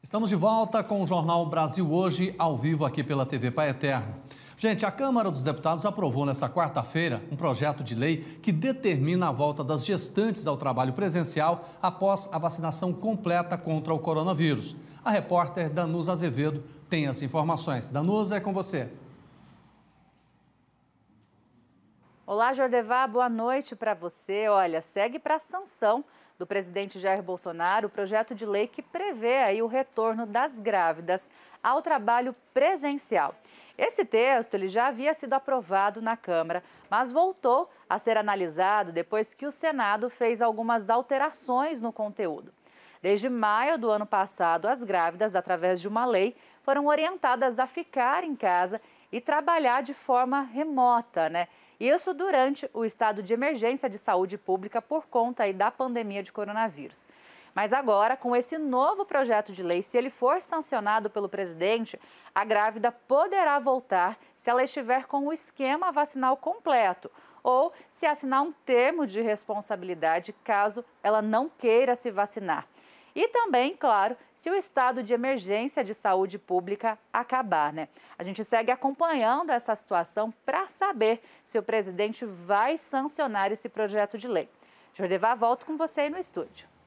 Estamos de volta com o Jornal Brasil Hoje, ao vivo aqui pela TV Pai Eterno. Gente, a Câmara dos Deputados aprovou nessa quarta-feira um projeto de lei que determina a volta das gestantes ao trabalho presencial após a vacinação completa contra o coronavírus. A repórter Danusa Azevedo tem as informações. Danusa, é com você. Olá, Jordevá, boa noite para você. Olha, segue para a sanção do presidente Jair Bolsonaro o projeto de lei que prevê aí o retorno das grávidas ao trabalho presencial. Esse texto ele já havia sido aprovado na Câmara, mas voltou a ser analisado depois que o Senado fez algumas alterações no conteúdo. Desde maio do ano passado, as grávidas, através de uma lei, foram orientadas a ficar em casa e trabalhar de forma remota, né? Isso durante o estado de emergência de saúde pública por conta aí da pandemia de coronavírus. Mas agora, com esse novo projeto de lei, se ele for sancionado pelo presidente, a grávida poderá voltar se ela estiver com o esquema vacinal completo ou se assinar um termo de responsabilidade caso ela não queira se vacinar. E também, claro, se o estado de emergência de saúde pública acabar, né? A gente segue acompanhando essa situação para saber se o presidente vai sancionar esse projeto de lei. Jordevá, volto com você aí no estúdio.